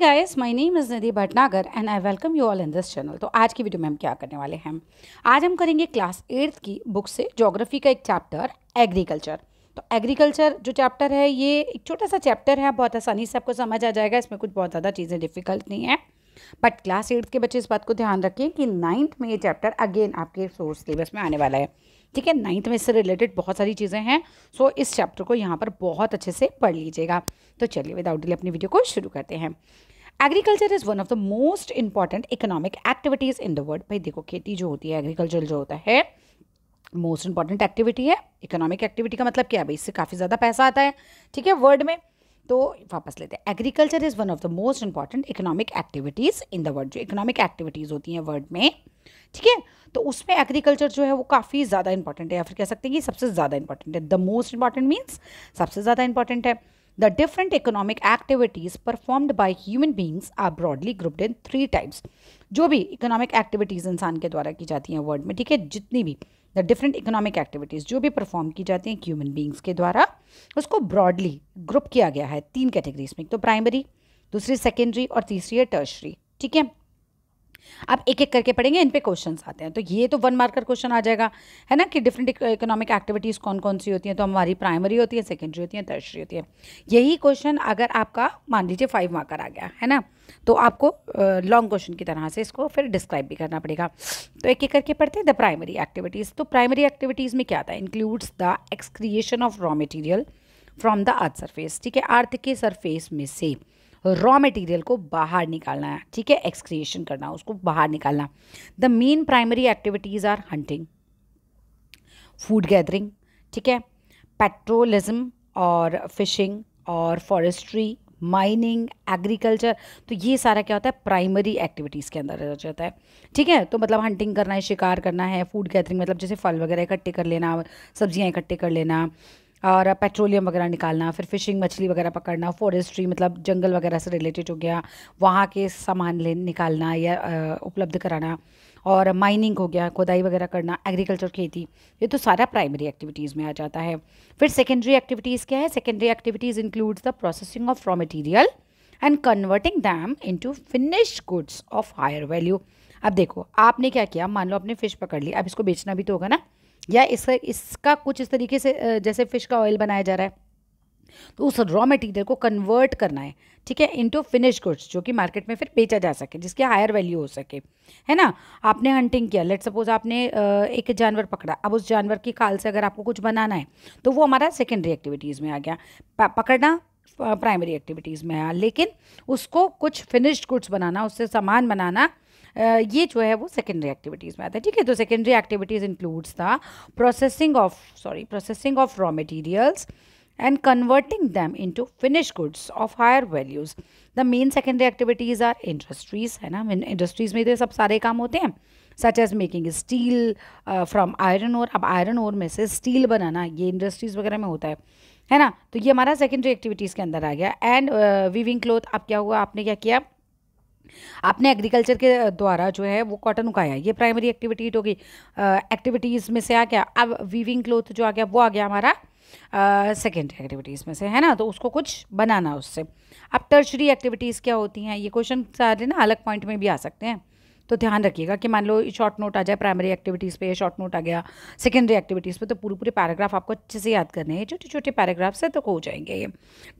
Guys my name is Nadi Bhatnagar and I welcome you all in this channel तो आज की video में हम क्या करने वाले हैं आज हम करेंगे क्लास एट्थ की बुक से जोग्राफी का एक चैप्टर एग्रीकल्चर तो एग्रीकल्चर जो चैप्टर है ये एक छोटा सा चैप्टर है बहुत आसानी से आपको समझ आ जाएगा इसमें कुछ बहुत ज़्यादा चीज़ें डिफिकल्ट नहीं है बट क्लास एट्थ के बच्चे इस बात को ध्यान रखें कि नाइन्थ में ये चैप्टर अगेन आपके सोर्स सिलेबस में आने वाला है ठीक है नाइन्थ में इससे रिलेटेड बहुत सारी चीज़ें हैं सो इस चैप्टर को यहाँ पर बहुत अच्छे से पढ़ लीजिएगा तो चलिए विदाउट डिले अपनी वीडियो को शुरू करते हैं agriculture is one of the most important economic activities in the world भाई देखो खेती जो होती है एग्रीकल्चर जो होता है मोस्ट इंपॉर्टेंट एक्टिविटी है इकोनॉमिक एक्टिविटी का मतलब क्या है भाई इससे काफ़ी ज़्यादा पैसा आता है ठीक है वर्ल्ड में तो वापस लेते हैं agriculture is one of the most important economic activities in the world जो इकोनॉमिक एक्टिविटीज़ होती हैं वर्ल्ड में ठीक है तो उसमें एग्रीकल्चर जो है वो काफ़ी ज़्यादा इंपॉर्टेंट है या फिर कह सकते हैं कि सबसे ज़्यादा इंपॉर्टेंट है द मोस्ट इंपॉर्टेंट मीन्स सबसे ज़्यादा इंपॉर्टेंट है The different economic activities performed by human beings are broadly grouped in three types. जो भी economic activities इंसान के द्वारा की जाती हैं वर्ल्ड में ठीक है जितनी भी द डिफरेंट इकोनॉमिक एक्टिविटीज़ जो भी परफॉर्म की जाती हैं ह्यूमन बींग्स के द्वारा उसको ब्रॉडली ग्रुप किया गया है तीन कैटेगरीज में एक तो प्राइमरी दूसरी सेकेंडरी और तीसरी है टर्शरी ठीक है आप एक एक करके पढ़ेंगे इन पे क्वेश्चंस आते हैं तो ये तो वन मार्कर क्वेश्चन आ जाएगा है ना कि डिफरेंट इकोनॉमिक एक्टिविटीज़ कौन कौन सी होती हैं तो हमारी प्राइमरी होती है सेकेंडरी होती है टर्शरी होती है यही क्वेश्चन अगर आपका मान लीजिए फाइव मार्कर आ गया है ना तो आपको लॉन्ग क्वेश्चन की तरह से इसको फिर डिस्क्राइब भी करना पड़ेगा तो एक एक करके पढ़ते हैं द प्राइमरी एक्टिविटीज़ तो प्राइमरी एक्टिविटीज़ में क्या आता है includes the extraction of raw material from the earth surface ठीक है अर्थ के सरफेस में से रॉ मटेरियल को बाहर निकालना है ठीक है एक्सक्रिएशन करना उसको बाहर निकालना the main primary activities are hunting food gathering ठीक है पेट्रोलिज्म और फिशिंग और फॉरेस्ट्री माइनिंग एग्रीकल्चर तो ये सारा क्या होता है प्राइमरी एक्टिविटीज़ के अंदर जाता है ठीक है तो मतलब हंटिंग करना है शिकार करना है फूड गैदरिंग मतलब जैसे फल वगैरह इकट्ठे कर लेना सब्जियाँ इकट्ठे कर लेना और पेट्रोलियम वगैरह निकालना फिर फिशिंग मछली वगैरह पकड़ना फॉरेस्ट्री मतलब जंगल वगैरह से रिलेटेड हो गया वहाँ के सामान ले निकालना या उपलब्ध कराना और माइनिंग हो गया खुदाई वगैरह करना एग्रीकल्चर खेती ये तो सारा प्राइमरी एक्टिविटीज़ में आ जाता है फिर सेकेंडरी एक्टिविटीज़ क्या है secondary activities includes the processing of raw material and converting them into finish goods of higher value अब देखो आपने क्या किया मान लो आपने फ़िश पकड़ ली अब इसको बेचना भी तो होगा ना या इसका इसका कुछ इस तरीके से जैसे फ़िश का ऑयल बनाया जा रहा है तो उस रॉ मटेरियल को कन्वर्ट करना है ठीक है इनटू फिनिश गुड्स जो कि मार्केट में फिर बेचा जा सके जिसके हायर वैल्यू हो सके है ना आपने हंटिंग किया लेट सपोज आपने एक जानवर पकड़ा अब उस जानवर की खाल से अगर आपको कुछ बनाना है तो वो हमारा सेकेंडरी एक्टिविटीज़ में आ गया पकड़ना प्राइमरी एक्टिविटीज़ में आया लेकिन उसको कुछ फिनिश्ड गुड्स बनाना उससे सामान बनाना ये जो है वो सेकेंडरी एक्टिविटीज़ में आता है ठीक है तो secondary activities includes the processing of sorry processing of raw materials converting them into finish goods of higher values the main secondary activities are industries है ना इंडस्ट्रीज में तो सब सारे काम होते हैं such as making steel from iron ore अब आयरन ओर में से स्टील बनाना ये इंडस्ट्रीज़ वगैरह में होता है है ना तो ये हमारा सेकेंडरी एक्टिविटीज़ के अंदर आ गया एंड वीविंग क्लोथ अब क्या हुआ आपने क्या किया आपने एग्रीकल्चर के द्वारा जो है वो कॉटन उगाया ये प्राइमरी एक्टिविटी हो गई एक्टिविटीज़ में से आ गया अब वीविंग क्लोथ जो आ गया वो आ गया हमारा सेकेंड uh, एक्टिविटीज़ में से है ना तो उसको कुछ बनाना उससे अब टर्शरी एक्टिविटीज़ क्या होती हैं ये क्वेश्चन सारे ना अलग पॉइंट में भी आ सकते हैं तो ध्यान रखिएगा कि मान लो शॉर्ट नोट आ जाए प्राइमरी एक्टिविटीज़ पे शॉर्ट नोट आ गया सेकेंडरी एक्टिविटीज़ पे तो पूरे पूरे पैराग्राफ आपको अच्छे से याद करने हैं छोटे छोटे पैराग्राफ्स है तो हो जाएंगे ये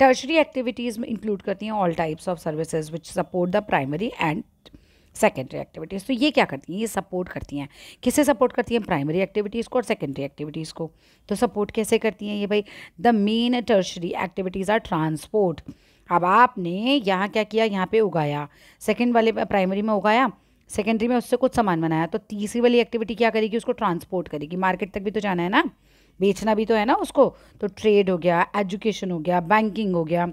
टर्शरी एक्टिविटीज़ में इंक्लूड करती हैं all types of services which support the primary and secondary activities तो ये क्या करती हैं ये सपोर्ट करती हैं किसे सपोर्ट करती हैं प्राइमरी एक्टिविटीज़ को और सेकेंडरी एक्टिविटीज़ को तो सपोर्ट कैसे करती हैं ये भाई the main tertiary activities are transport अब आपने यहाँ क्या किया यहाँ पे उगाया सेकेंड वाले प्राइमरी में उगाया सेकेंडरी में उससे कुछ सामान बनाया तो तीसरी वाली एक्टिविटी क्या करेगी उसको ट्रांसपोर्ट करेगी मार्केट तक भी तो जाना है ना बेचना भी तो है ना उसको तो ट्रेड हो गया एजुकेशन हो गया बैंकिंग हो गया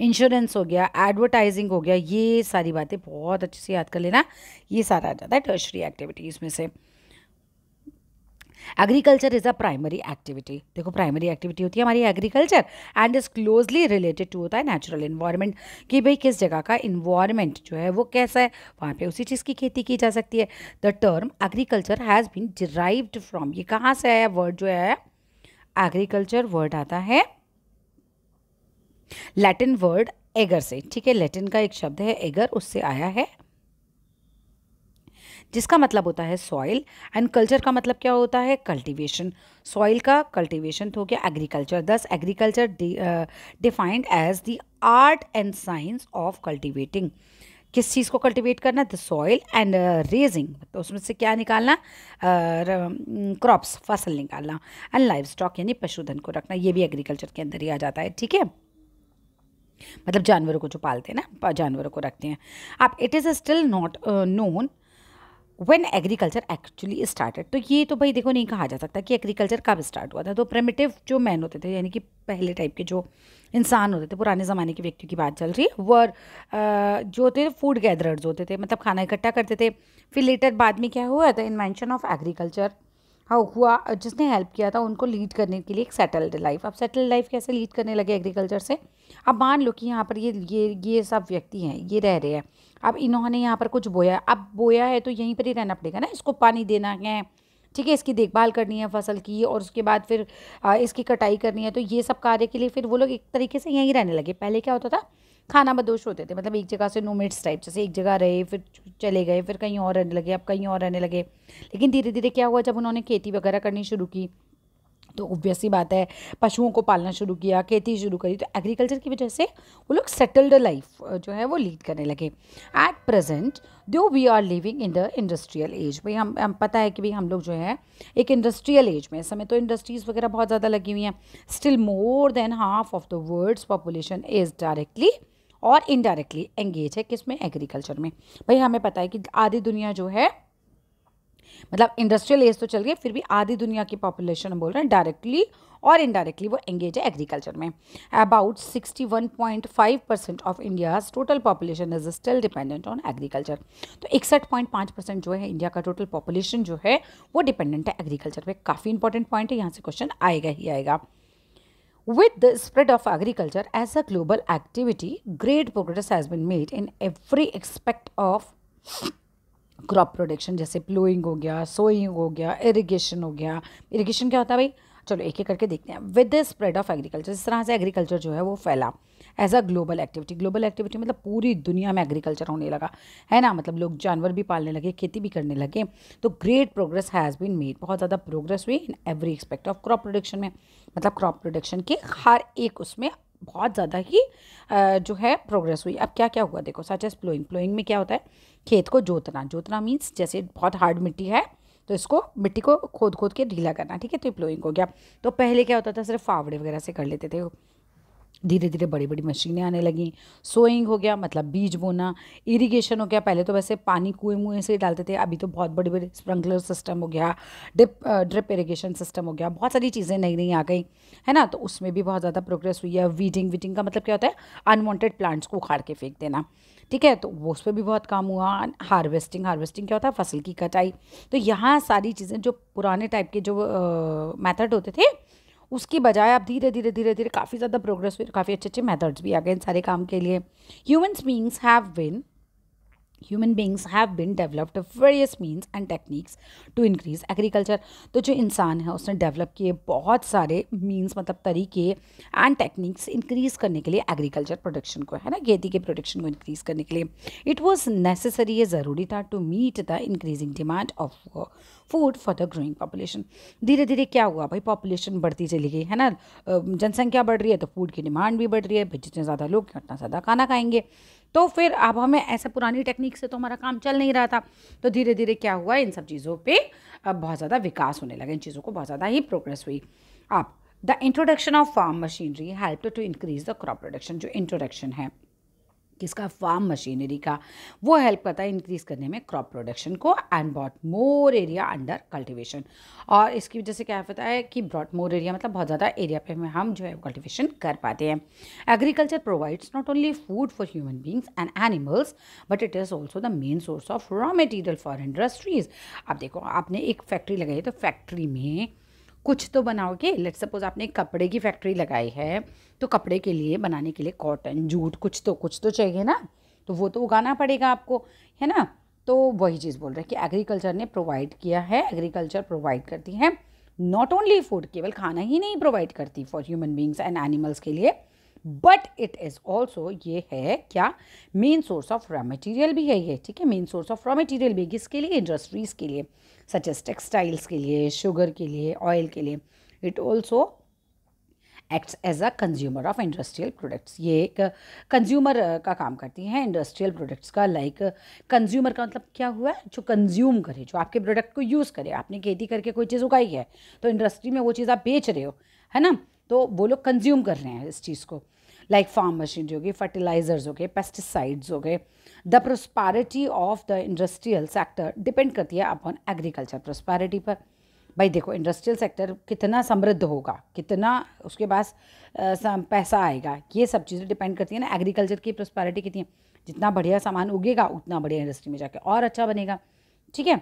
इंश्योरेंस हो गया एडवर्टाइजिंग हो गया ये सारी बातें बहुत अच्छे से याद कर लेना ये सारा आ जाता है टर्शरी एक्टिविटीज़ में से agriculture is a primary activity देखो प्राइमरी एक्टिविटी होती है हमारी agriculture and is closely related to होता है नेचुरल इन्वायरमेंट कि भाई किस जगह का इन्वायरमेंट जो है वो कैसा है वहाँ पे उसी चीज़ की खेती की जा सकती है the term agriculture has been derived from ये कहाँ से आया वर्ड जो है एग्रीकल्चर वर्ड आता है लैटिन वर्ड एगर से ठीक है लैटिन का एक शब्द है एगर उससे आया है जिसका मतलब होता है सॉइल एंड कल्चर का मतलब क्या होता है कल्टीवेशन सॉइल का कल्टीवेशन तो हो गया agriculture thus agriculture defined as the art and science of cultivating किस चीज़ को कल्टीवेट करना द सॉइल एंड रेजिंग तो उसमें से क्या निकालना क्रॉप्स uh, mm, फसल निकालना एंड लाइफ स्टॉक यानी पशुधन को रखना ये भी एग्रीकल्चर के अंदर ही आ जाता है ठीक है मतलब जानवरों को जो पालते हैं ना जानवरों को रखते हैं अब it is still not known when agriculture actually started तो ये तो भाई देखो नहीं कहा जा सकता कि एग्रीकल्चर कब स्टार्ट हुआ था तो प्रेमेटिव जो मैन होते थे यानी कि पहले टाइप के जो इंसान होते थे पुराने ज़माने के व्यक्तियों की बात चल रही है वर जो होते थे फूड गैदरर्स होते थे मतलब खाना इकट्ठा करते थे फिर लेटर बाद में क्या हुआ था इन्वेंशन ऑफ एग्रीकल्चर हाँ, हुआ जिसने हेल्प किया था उनको लीड करने के लिए एक सेटल्ड लाइफ अब सेटल्ड लाइफ कैसे लीड करने लगे एग्रीकल्चर से अब मान लो कि यहाँ पर ये ये ये सब व्यक्ति हैं ये रह रहे हैं अब इन्होंने यहाँ पर कुछ बोया अब बोया है तो यहीं पर ही रहना पड़ेगा ना इसको पानी देना है ठीक है इसकी देखभाल करनी है फसल की और उसके बाद फिर इसकी कटाई करनी है तो ये सब कार्य के लिए फिर वो लोग एक तरीके से यहीं रहने लगे पहले क्या होता था खाना बदोश होते थे मतलब एक जगह से नोमेट्स टाइप जैसे एक जगह रहे फिर चले गए फिर कहीं और रहने लगे अब कहीं और रहने लगे लेकिन धीरे धीरे क्या हुआ जब उन्होंने खेती वगैरह करनी शुरू की तो ही बात है पशुओं को पालना शुरू किया खेती शुरू करी तो एग्रीकल्चर की वजह से वो लोग सेटल्ड लाइफ जो है वो लीड करने लगे at present though we are living in the industrial age भाई हम हम पता है कि भाई हम लोग जो है एक इंडस्ट्रियल एज में इस समय तो इंडस्ट्रीज़ वगैरह बहुत ज़्यादा लगी हुई हैं still more than half of the world's population is directly और इनडायरेक्टली एंगेज है किस में एग्रीकल्चर में भाई हमें पता है कि आधी दुनिया जो है मतलब इंडस्ट्रियल एज तो चल गई फिर भी आधी दुनिया की पॉपुलेशन हम बोल रहे हैं डायरेक्टली और इनडायरेक्टली वो एंगेज है एग्रीकल्चर में about 61.5 percent of India total population is still dependent on agriculture तो इकसठ पॉइंट पाँच परसेंट जो है इंडिया का टोटल पॉपुलेशन जो है वो डिपेंडेंट है एग्रीकल्चर पे काफ़ी इंपॉर्टेंट पॉइंट है यहाँ से क्वेश्चन आएगा ही आएगा With the spread of agriculture as a global activity, great progress has been made in every aspect of crop production जैसे प्लोइंग हो गया सोइंग हो गया इरिगेशन हो गया इरिगेशन क्या होता है भाई चलो एक एक करके देखते हैं with the spread of agriculture इस तरह से एग्रीकल्चर जो है वो फैला as a global activity global activity मतलब पूरी दुनिया में एग्रीकल्चर होने लगा है ना मतलब लोग जानवर भी पालने लगे खेती भी करने लगे तो great progress has been made बहुत ज़्यादा प्रोग्रेस हुई in every aspect of crop production में मतलब क्रॉप प्रोडक्शन के हर एक उसमें बहुत ज़्यादा ही जो है प्रोग्रेस हुई अब क्या क्या हुआ देखो सच एज प्लोइंग प्लोइंग में क्या होता है खेत को जोतना जोतना मीन्स जैसे बहुत हार्ड मिट्टी है तो इसको मिट्टी को खोद खोद के ढीला करना ठीक है तो ये प्लोइंग हो गया तो पहले क्या होता था सिर्फ फावड़े वगैरह से कर लेते थे धीरे धीरे बड़ी बड़ी मशीनें आने लगी सोइंग हो गया मतलब बीज बोना इरिगेशन हो गया पहले तो वैसे पानी कुएं मुएं से ही डालते थे अभी तो बहुत बड़े बड़े स्प्रिंकलर सिस्टम हो गया डिप ड्रिप इरिगेशन सिस्टम हो गया बहुत सारी चीज़ें नई नई आ गई है ना तो उसमें भी बहुत ज़्यादा प्रोग्रेस हुई है वीडिंग वीडिंग का मतलब क्या होता है अनवॉन्टेड प्लांट्स को उखाड़ के फेंक देना ठीक है तो वो उस पर भी बहुत काम हुआ हार्वेस्टिंग हार्वेस्टिंग क्या होता है फसल की कटाई तो यहाँ सारी चीज़ें जो पुराने टाइप के जो मेथड होते थे उसकी बजाय आप धीरे धीरे धीरे धीरे काफ़ी ज़्यादा प्रोग्रेस हुई काफ़ी अच्छे अच्छे मेथड्स भी आ गए इन सारे काम के लिए humans beings have been human beings have been developed various means and techniques to increase agriculture तो जो इंसान है उसने डेवलप किए बहुत सारे मीन्स मतलब तरीके एंड टेक्निक्स इंक्रीज करने के लिए एग्रीकल्चर प्रोडक्शन को है ना खेती के प्रोडक्शन को इंक्रीज करने के लिए इट वॉज नेसेसरी ये ज़रूरी था to meet the increasing demand of food for the growing population धीरे धीरे क्या हुआ भाई पॉपुलेशन बढ़ती चली गई है ना जनसंख्या बढ़ रही है तो फूड की डिमांड भी बढ़ रही है जितने ज़्यादा लोग उतना ज़्यादा खाना खाएंगे तो फिर अब हमें ऐसे पुरानी टेक्निक से तो हमारा काम चल नहीं रहा था तो धीरे धीरे क्या हुआ इन सब चीज़ों पर बहुत ज़्यादा विकास होने लगा इन चीज़ों को बहुत ज़्यादा ही प्रोग्रेस हुई अब the introduction of farm machinery help to increase the crop production जो इंट्रोडक्शन है किसका फार्म मशीनरी का वो हेल्प करता है इंक्रीज करने में क्रॉप प्रोडक्शन को and brought more area under cultivation और इसकी वजह से क्या होता है कि ब्रॉट मोर एरिया मतलब बहुत ज़्यादा एरिया पे हम जो है कल्टिवेशन कर पाते हैं agriculture provides not only food for human beings and animals but it is also the main source of raw material for industries अब देखो आपने एक फैक्ट्री लगाई तो फैक्ट्री में कुछ तो बनाओगे लेट सपोज आपने कपड़े की फैक्ट्री लगाई है तो कपड़े के लिए बनाने के लिए कॉटन जूट कुछ तो कुछ तो चाहिए ना तो वो तो उगाना पड़ेगा आपको है ना तो वही चीज़ बोल रहे हैं कि एग्रीकल्चर ने प्रोवाइड किया है एग्रीकल्चर प्रोवाइड करती है नॉट ओनली फूड केवल खाना ही नहीं प्रोवाइड करती for human beings and animals के लिए बट इट इज़ ऑल्सो ये है क्या main source of raw material भी है ये ठीक है main source of raw material भी किसके लिए इंडस्ट्रीज़ के लिए सच एज टेक्सटाइल्स के लिए शुगर के लिए ऑयल के लिए it also acts as a consumer of industrial products ये एक कंज्यूमर का काम करती हैं इंडस्ट्रियल प्रोडक्ट्स का लाइक like, कंज्यूमर का मतलब क्या हुआ जो कंज्यूम करे जो आपके प्रोडक्ट को यूज़ करे आपने खेती करके कोई चीज़ उगाई है तो इंडस्ट्री में वो चीज़ आप बेच रहे हो है ना तो वो लोग कंज्यूम कर रहे हैं इस चीज़ को लाइक फार्म मशीनरी होगी फर्टिलाइजर्स हो गए पेस्टिसाइड्स हो गए the prosperity of the industrial sector depend करती है अपॉन एग्रीकल्चर प्रोस्पैरिटी पर भाई देखो इंडस्ट्रियल सेक्टर कितना समृद्ध होगा कितना उसके पास पैसा आएगा ये सब चीज़ें डिपेंड करती है ना एग्रीकल्चर की प्रोस्पैरिटी कितनी है जितना बढ़िया सामान उगेगा उतना बढ़िया इंडस्ट्री में जाके और अच्छा बनेगा ठीक है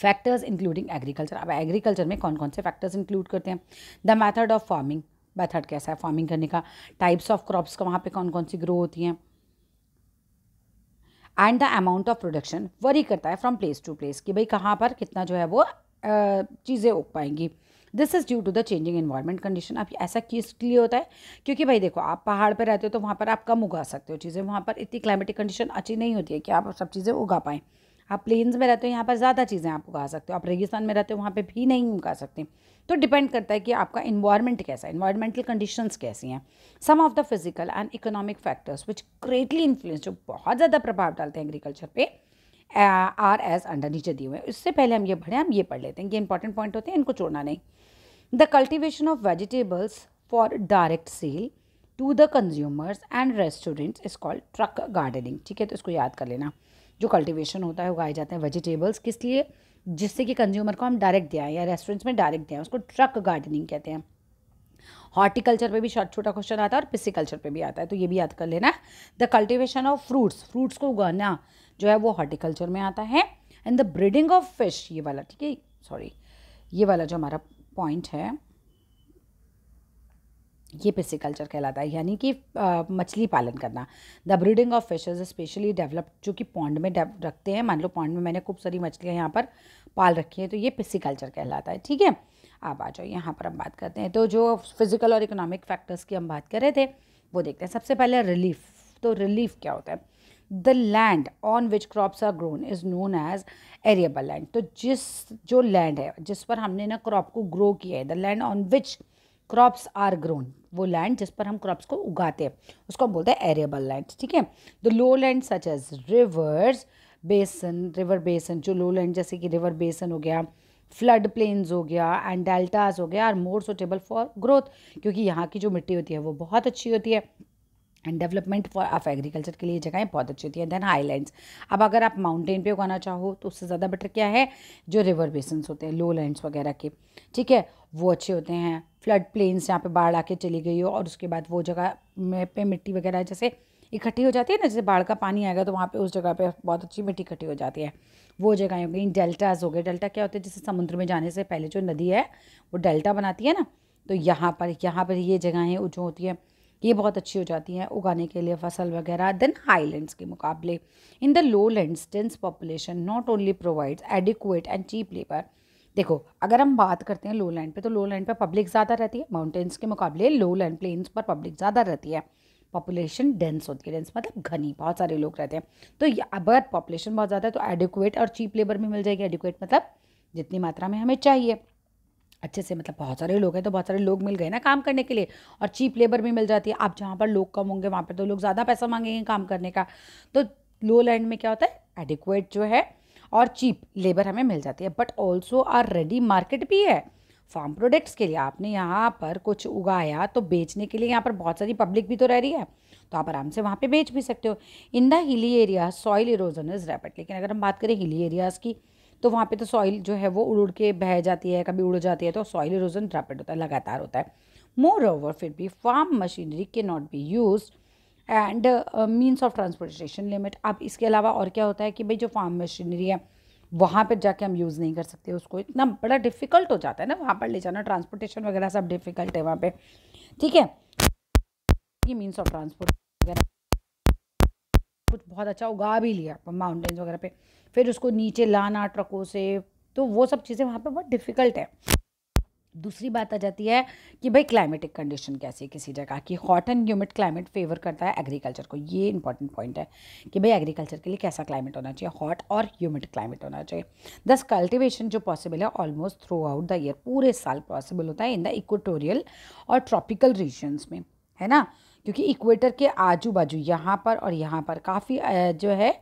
फैक्टर्स इंक्लूडिंग एग्रीकल्चर अब एग्रीकल्चर में कौन कौन से फैक्टर्स इंक्लूड करते हैं the method of farming method कैसा है फार्मिंग करने का टाइप्स ऑफ क्रॉप्स का वहाँ पे कौन कौन सी ग्रो होती हैं and the amount of production vary करता है फ्रॉम प्लेस टू प्लेस कि भाई कहाँ पर कितना जो है वो चीज़ें उग पाएंगी this is due to the changing environment condition आप ऐसा किस लिए होता है क्योंकि भाई देखो आप पहाड़ पर रहते हो तो वहाँ पर आप कम उगा सकते हो चीज़ें वहाँ पर इतनी क्लाइमेटिक कंडीशन अच्छी नहीं होती है कि आप सब चीज़ें उगा पाएँ आप प्लेन्स में रहते हो यहाँ पर ज़्यादा चीज़ें आप उगा सकते हो आप रेगिस्तान में रहते हो वहाँ पर भी नहीं उगा सकते तो डिपेंड करता है कि आपका इन्वायरमेंट कैसा है इन्वायरमेंटल कंडीशंस कैसी हैं some of the physical and economic factors which greatly influence जो बहुत ज़्यादा प्रभाव डालते हैं एग्रीकल्चर पे आर एज अंडर नीचे दिए हुए इससे उससे पहले हम ये पढ़ें हम ये पढ़ लेते हैं ये इंपॉर्टेंट पॉइंट होते हैं इनको छोड़ना नहीं the cultivation of vegetables for direct sale to the consumers and restaurants is called truck gardening ठीक है तो इसको याद कर लेना जो कल्टिवेशन होता है उगाए जाते हैं वेजिटेबल्स किस लिए जिससे कि कंज्यूमर को हम डायरेक्ट दें या रेस्टोरेंट्स में डायरेक्ट दें उसको ट्रक गार्डनिंग कहते हैं हॉर्टिकल्चर पे भी छोटा छोटा क्वेश्चन आता है और पिसिकल्चर पे भी आता है तो ये भी याद कर लेना the cultivation of fruits fruits को उगाना जो है वो हॉर्टिकल्चर में आता है and the breeding of fish ये वाला ठीक है सॉरी ये वाला जो हमारा पॉइंट है ये पिसिकल्चर कहलाता है यानी कि मछली पालन करना the breeding of fishes specially developed जो कि पॉन्ड में रखते हैं मान लो पॉन्ड में मैंने खूब सारी मछलियाँ यहाँ पर पाल रखी हैं तो ये पिसिकल्चर कहलाता है ठीक है आप आ जाओ यहाँ पर हम बात करते हैं तो जो फिजिकल और इकोनॉमिक फैक्टर्स की हम बात कर रहे थे वो देखते हैं सबसे पहले रिलीफ तो रिलीफ क्या होता है the land on which crops are grown is known as arable land तो जिस जो लैंड है जिस पर हमने ना क्रॉप को ग्रो किया है the land on which crops are grown वो लैंड जिस पर हम क्रॉप्स को उगाते हैं उसको हम बोलते हैं एरेबल लैंड ठीक है the low land such as rivers basin river basin जो लो लैंड जैसे कि रिवर बेसन हो गया फ्लड प्लेन्स हो गया एंड डेल्टाज हो गया are more suitable for growth क्योंकि यहाँ की जो मिट्टी होती है वो बहुत अच्छी होती है and development for of agriculture के लिए जगहें बहुत अच्छी होती है देन हाईलैंड अब अगर आप माउंटेन पे उगाना चाहो तो उससे ज़्यादा बेटर क्या है जो रिवर बेसन्स होते हैं लो लैंड्स वगैरह के ठीक है वो अच्छे होते हैं फ्लड प्लेन्स यहाँ पे बाढ़ आके चली गई हो और उसके बाद वो जगह में पे मिट्टी वगैरह जैसे इकट्ठी हो जाती है ना जैसे बाढ़ का पानी आएगा तो वहाँ पे उस जगह पे बहुत अच्छी मिट्टी इकट्ठी हो जाती है वो जगहें हो गई डेल्टाज हो गए डेल्टा क्या होते हैं जैसे समुद्र में जाने से पहले जो नदी है वो डेल्टा बनाती है ना तो यहाँ पर यहाँ पर ये जगहें जो होती हैं ये बहुत अच्छी हो जाती हैं उगाने के लिए फसल वगैरह देन हाईलैंड्स के मुकाबले in the low lands dense population not only provides adequate and cheap labour देखो अगर हम बात करते हैं लो लैंड पे तो लो लैंड पर पब्लिक ज़्यादा रहती है माउंटेन्स के मुकाबले लो लैंड प्लेन्स पर पब्लिक ज़्यादा रहती है पॉपुलेशन डेंस होती है डेंस मतलब घनी बहुत सारे लोग रहते हैं तो अगर पॉपुलेशन बहुत ज़्यादा है तो एडिकुएट और चीप लेबर भी मिल जाएगी एडिकुएट मतलब जितनी मात्रा में हमें चाहिए अच्छे से मतलब बहुत सारे लोग हैं तो बहुत सारे लोग मिल गए ना काम करने के लिए और चीप लेबर भी मिल जाती है आप जहाँ पर लोग कम होंगे वहाँ पर तो लोग ज़्यादा पैसा मांगेंगे काम करने का तो लो लैंड में क्या होता है एडिक्वेट जो है और चीप लेबर हमें मिल जाती है but also are ready market भी है फार्म प्रोडक्ट्स के लिए आपने यहाँ पर कुछ उगाया तो बेचने के लिए यहाँ पर बहुत सारी पब्लिक भी तो रह रही है तो आप आराम से वहाँ पे बेच भी सकते हो in the hilly area soil erosion is rapid लेकिन अगर हम बात करें हिली एरियाज़ की तो वहाँ पे तो सॉइल जो है वो उड़ उड़ के बह जाती है कभी उड़ जाती है तो सॉइल इरोजन रैपिड होता है लगातार होता है मोर ओवर फिर भी फार्म मशीनरी के not be use and means of transportation limit अब इसके अलावा और क्या होता है कि भाई जो फार्म मशीनरी है वहाँ पर जाके हम यूज़ नहीं कर सकते उसको इतना बड़ा डिफ़िकल्ट हो जाता है ना वहाँ पर ले जाना ट्रांसपोर्टेशन वगैरह सब डिफ़िकल्ट है वहाँ पर ठीक है मीन्स ऑफ ट्रांसपोर्ट वगैरह कुछ बहुत अच्छा उगा भी लिया माउंटेन्स वगैरह पे फिर उसको नीचे लाना ट्रकों से तो वो सब चीज़ें वहाँ पे बहुत डिफ़िकल्ट है दूसरी बात आ जाती है कि भाई क्लाइमेटिक कंडीशन कैसी है किसी जगह की hot and humid climate favour करता है एग्रीकल्चर को ये इंपॉर्टेंट पॉइंट है कि भाई एग्रीकल्चर के लिए कैसा क्लाइमेट होना चाहिए हॉट और ह्यूमिड क्लाइमेट होना चाहिए दस कल्टिवेशन जो पॉसिबल है almost throughout the year पूरे साल पॉसिबल होता है इन द इक्वेटोरियल और ट्रॉपिकल रीजन्स में है ना क्योंकि इक्वेटर के आजू बाजू यहाँ पर और यहाँ पर काफ़ी जो है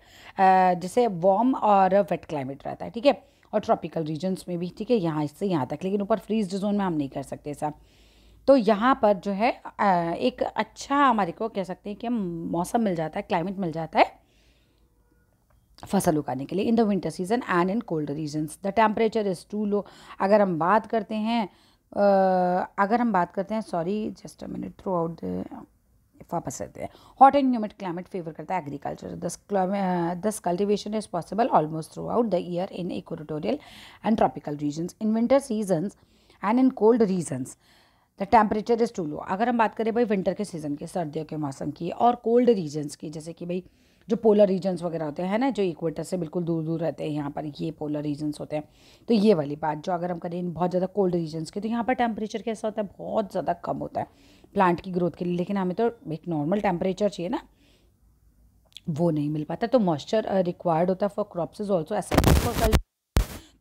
जैसे वार्म और वेट क्लाइमेट रहता है ठीक है और ट्रॉपिकल रीजन्स में भी ठीक है यहाँ इससे यहाँ तक लेकिन ऊपर फ्रीज जोन में हम नहीं कर सकते ऐसा तो यहाँ पर जो है एक अच्छा हमारे को कह सकते हैं कि मौसम मिल जाता है क्लाइमेट मिल जाता है फसल उगाने के लिए in the winter season and in cold regions the temperature is too low अगर हम बात करते हैं अगर हम बात करते हैं sorry just a minute throughout the वापस रहते हैं hot and humid climate favour करता है agriculture thus thus cultivation is possible almost throughout the year in equatorial and tropical regions in winter seasons and in cold regions the temperature is too low अगर हम बात करें भाई winter के season की सर्दियों के मौसम की और कोल्ड रीजन्स की जैसे कि भाई जो पोलर रीजन्स वगैरह होते हैं ना जो इक्वेटर से बिल्कुल दूर दूर रहते हैं यहाँ पर ये पोलर रीजन्स होते हैं तो ये वाली बात जो अगर हम करें बहुत ज़्यादा कोल्ड रीजन्स की तो यहाँ पर टेम्परेचर कैसा होता है बहुत ज़्यादा कम होता है प्लांट की ग्रोथ के लिए लेकिन हमें तो एक नॉर्मल टेम्परेचर चाहिए ना वो नहीं मिल पाता तो मॉइस्चर रिक्वायर्ड uh, होता है for crops is also essential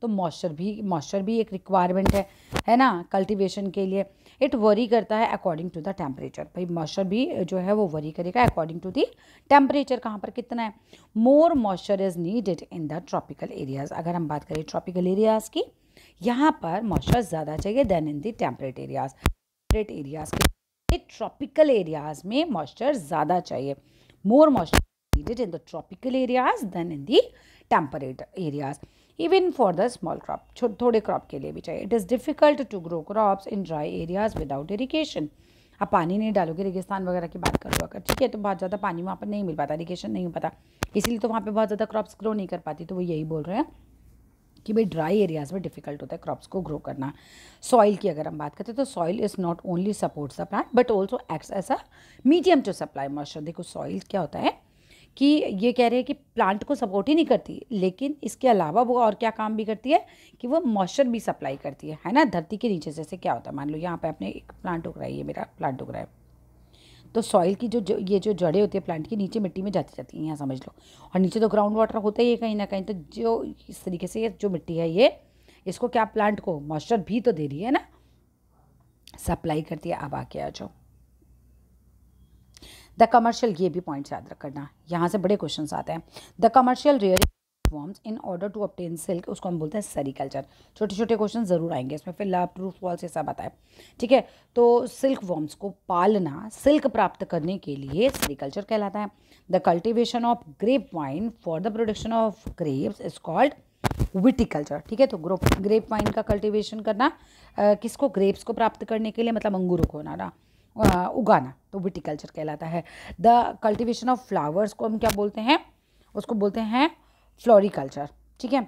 तो मॉइस्चर भी मॉइस्चर भी एक रिक्वायरमेंट है है ना कल्टीवेशन के लिए इट वरी करता है अकॉर्डिंग टू द टेम्परेचर भाई मॉइस्चर भी uh, जो है वो वरी करेगा अकॉर्डिंग टू दी टेम्परेचर कहाँ पर कितना है more moisture is needed in the tropical areas अगर हम बात करें ट्रॉपिकल एरियाज की यहाँ पर मॉइस्चर ज़्यादा चाहिए than in the temperate areas temperate areas टिक ट्रॉपिकल एरियाज में मॉइस्चर ज़्यादा चाहिए more moisture needed in the tropical areas than in the temperate areas even for the small crop थोड़े क्रॉप के लिए भी चाहिए it is difficult to grow crops in dry areas without irrigation आप पानी नहीं डालोगे रेगिस्तान वगैरह की बात करो अगर ठीक है तो बहुत ज़्यादा पानी वहाँ पर नहीं मिल पाता इरीगेशन नहीं हो पाता इसीलिए तो वहाँ पर बहुत ज़्यादा क्रॉप्स ग्रो नहीं कर पाती तो वो यही बोल रहे हैं कि भाई ड्राई एरियाज़ में डिफ़िकल्ट होता है क्रॉप्स को ग्रो करना सॉइल की अगर हम बात करते हैं तो soil is not only support the plant but also acts as a medium to supply moisture देखो सॉइल क्या होता है कि ये कह रहे हैं कि प्लांट को सपोर्ट ही नहीं करती लेकिन इसके अलावा वो और क्या काम भी करती है कि वो मॉइस्चर भी सप्लाई करती है है ना धरती के नीचे जैसे क्या होता है मान लो यहाँ पे आपने एक प्लांट उग रहा है ये मेरा प्लांट उग रहा है तो सॉइल की जो, जो ये जो जड़ें होती है प्लांट की नीचे मिट्टी में जाती जाती हैं यहाँ समझ लो और नीचे तो ग्राउंड वाटर होता ही है कहीं ना कहीं तो जो इस तरीके से ये जो मिट्टी है ये इसको क्या प्लांट को मॉइस्चर भी तो दे रही है ना सप्लाई करती है अब आके आ जाओ द कमर्शियल ये भी पॉइंट्स याद रख करना यहाँ से बड़े क्वेश्चन आते हैं the commercial rearing farms in order to obtain silk उसको हम बोलते हैं सेरिकल्चर छोटे छोटे क्वेश्चन ज़रूर आएंगे इसमें फिर लाभ प्रूफ वॉल्स ये सब आता है ठीक है तो सिल्क वॉर्म्स को पालना सिल्क प्राप्त करने के लिए सेरिकल्चर कहलाता है the cultivation of grape vine for the production of grapes is called viticulture ठीक है तो ग्रोप ग्रेप वाइन का कल्टिवेशन करना आ, किसको ग्रेप्स को प्राप्त करने के लिए मतलब अंगूरों को ना उगाना तो विटिकल्चर कहलाता है द कल्टिवेशन ऑफ फ्लावर्स को हम क्या बोलते हैं उसको बोलते हैं फ्लोरिकल्चर ठीक है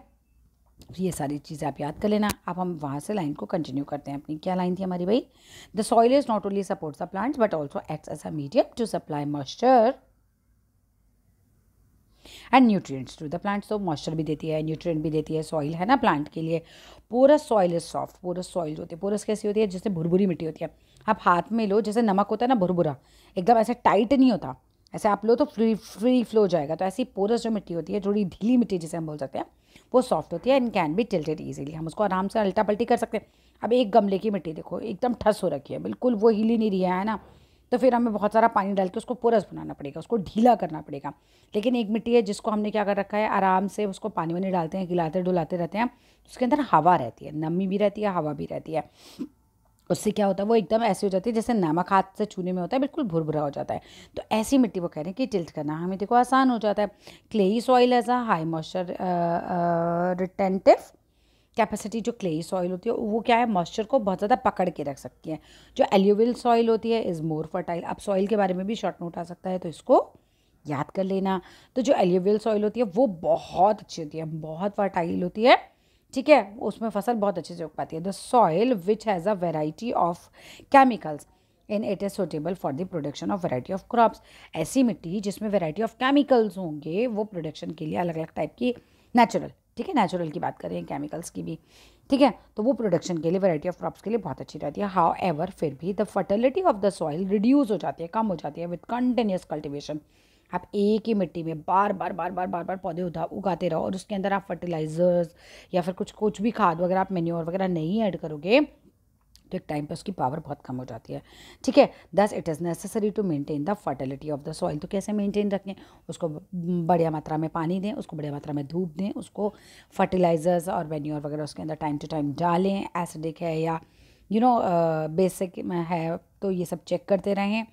तो ये सारी चीज़ें आप याद कर लेना आप हम वहाँ से लाइन को कंटिन्यू करते हैं अपनी क्या लाइन थी हमारी भाई the soil is not only supports the plants but also acts as a medium to supply moisture and nutrients to the plants तो मॉइस्चर भी देती है न्यूट्रिएंट भी देती है सॉइल है ना प्लांट के लिए porous soil is soft porous soil होती है पोरस कैसी होती है जैसे भुरभुरी मिट्टी होती है आप हाथ में लो जैसे नमक होता है ना भुरभुरा एकदम ऐसे टाइट नहीं होता ऐसे आप लो तो फ्री फ्री फ्लो जाएगा तो ऐसी पोरस जो मिट्टी होती है थोड़ी ढीली मिट्टी जिसे हम बोल सकते हैं वो सॉफ्ट होती है and can be tilted easily हम उसको आराम से अल्टा पल्टी कर सकते हैं अब एक गमले की मिट्टी देखो एकदम ठस हो रखी है बिल्कुल वो हिली नहीं रही है ना तो फिर हमें बहुत सारा पानी डाल के उसको पोरस बनाना पड़ेगा उसको ढीला करना पड़ेगा लेकिन एक मिट्टी है जिसको हमने क्या कर रखा है आराम से उसको पानी वानी डालते हैं गिलाते डुलाते रहते हैं उसके अंदर हवा रहती है नमी भी रहती है हवा भी रहती है उससे क्या होता है वो एकदम ऐसी हो जाती है जैसे नमक हाथ से छूने में होता है बिल्कुल भुर भुरा हो जाता है तो ऐसी मिट्टी वो कह रहे हैं कि टिल्ट करना हमें देखो आसान हो जाता है clayey soil as a high moisture retentive capacity जो क्लेई सॉइल होती है वो क्या है मॉइस्चर को बहुत ज़्यादा पकड़ के रख सकती है जो एल्यूविल सॉइल होती है इज़ मोर फर्टाइल अब सॉइल के बारे में भी शॉर्ट नोट आ सकता है तो इसको याद कर लेना तो जो एल्यूविल सॉइल होती है वो बहुत अच्छी होती है बहुत फर्टाइल होती है ठीक है उसमें फसल बहुत अच्छे से उग पाती है the soil which has a variety of chemicals in it is suitable for the production of variety of crops ऐसी मिट्टी जिसमें वेराइटी ऑफ केमिकल्स होंगे वो प्रोडक्शन के लिए अलग अलग टाइप की नेचुरल ठीक है नेचुरल की बात करें केमिकल्स की भी ठीक है तो वो प्रोडक्शन के लिए वैरायटी ऑफ क्रॉप्स के लिए बहुत अच्छी रहती है हाउ एवर फिर भी the fertility of the soil reduce हो जाती है कम हो जाती है विद कंटिन्यूस कल्टिवेशन आप एक ही मिट्टी में बार बार बार बार बार बार पौधे उधा उगाते रहो और उसके अंदर आप फर्टिलाइज़र्स या फिर कुछ कुछ भी खाद वगैरह आप मेन्यूर वगैरह नहीं ऐड करोगे तो एक टाइम पे उसकी पावर बहुत कम हो जाती है ठीक है thus it is necessary to maintain the fertility of the soil तो कैसे मेंटेन रखें उसको बढ़िया मात्रा में पानी दें उसको बढ़िया मात्रा में धूप दें उसको फर्टिलाइज़र्स और मेन्यूर वगैरह उसके अंदर टाइम टू टाइम डालें एसिडिक है या यू नो बेसिक है तो ये सब चेक करते रहें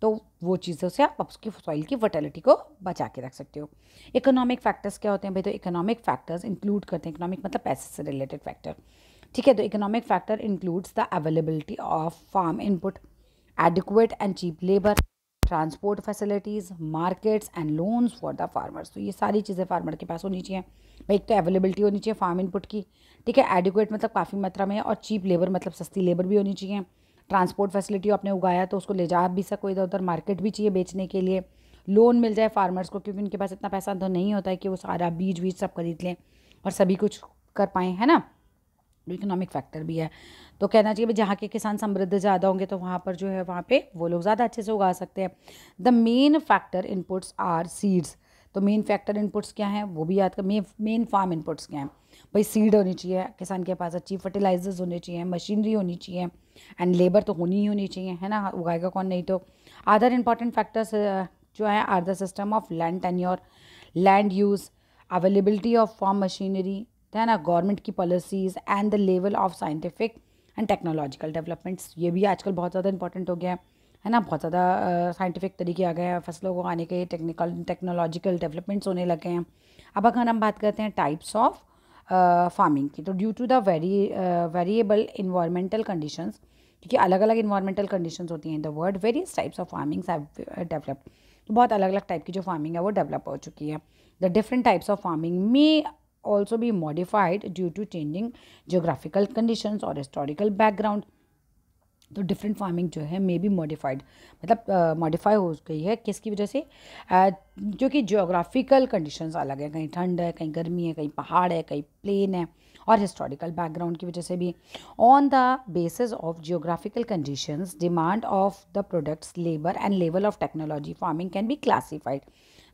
तो वो चीज़ों से आप उसकी सॉइल की वर्टेलिटी को बचा के रख सकते हो इकोनॉमिक फैक्टर्स क्या होते हैं भाई तो इकोनॉमिक फैक्टर्स इंक्लूड करते हैं इकोनॉमिक मतलब पैसे से रिलेटेड फैक्टर ठीक है तो economic factor includes the availability of farm input adequate and cheap labour transport facilities markets and loans for the farmers तो ये सारी चीज़ें फार्मर के पास होनी चाहिए भाई एक तो अवेलेबिलिटी होनी चाहिए फार्म इनपुट की ठीक है एडिकुएट मतलब काफ़ी मात्रा में और चीप लेबर मतलब सस्ती लेबर भी होनी चाहिए ट्रांसपोर्ट फैसिलिटी आपने उगाया तो उसको ले जा भी सको इधर उधर मार्केट भी चाहिए बेचने के लिए लोन मिल जाए फार्मर्स को क्योंकि उनके पास इतना पैसा तो नहीं होता है कि वो सारा बीज वीज सब खरीद लें और सभी कुछ कर पाएँ है ना इकोनॉमिक फैक्टर भी है तो कहना चाहिए भाई जहाँ के किसान समृद्ध ज़्यादा होंगे तो वहाँ पर जो है वहाँ पे वो लोग ज़्यादा अच्छे से उगा सकते हैं the main factor inputs are seeds तो मेन फैक्टर इनपुट्स क्या हैं वो भी याद कर मेन मेन फार्म इनपुट्स क्या हैं भाई सीड होनी चाहिए किसान के पास अच्छी फर्टिलाइजर्स होने चाहिए मशीनरी होनी चाहिए एंड लेबर तो होनी ही होनी चाहिए है ना उगाएगा कौन नहीं तो अदर इंपॉर्टेंट फैक्टर्स जो है are the system of land your land use availability of farm machinery है ना गवर्नमेंट की policies and the level of scientific and technological developments ये भी आजकल बहुत ज़्यादा इंपॉर्टेंट हो गया है है ना बहुत ज़्यादा साइंटिफिक uh, तरीके आ गए हैं फसलों को आने के टेक्निकल टेक्नोलॉजिकल डेवलपमेंट्स होने लगे हैं अब अगर हम बात करते हैं टाइप्स ऑफ फार्मिंग uh, की तो due to the very variable environmental conditions क्योंकि अलग अलग इन्वायरमेंटल कंडीशंस होती हैं in the world various types of farmings develop तो बहुत अलग अलग टाइप की जो फार्मिंग है वो डेवलप हो चुकी है the different types of farming may also be modified due to changing geographical conditions और हिस्टोरिकल बैकग्राउंड तो डिफरेंट फार्मिंग जो है मे बी मॉडिफाइड मतलब मॉडिफाई uh, हो गई है किसकी वजह से क्योंकि जोग्राफिकल कंडीशंस अलग है कहीं ठंड है कहीं गर्मी है कहीं पहाड़ है कहीं प्लेन है और हिस्टोरिकल बैकग्राउंड की वजह से भी on the basis of geographical conditions demand of the products labour and level of technology farming can be classified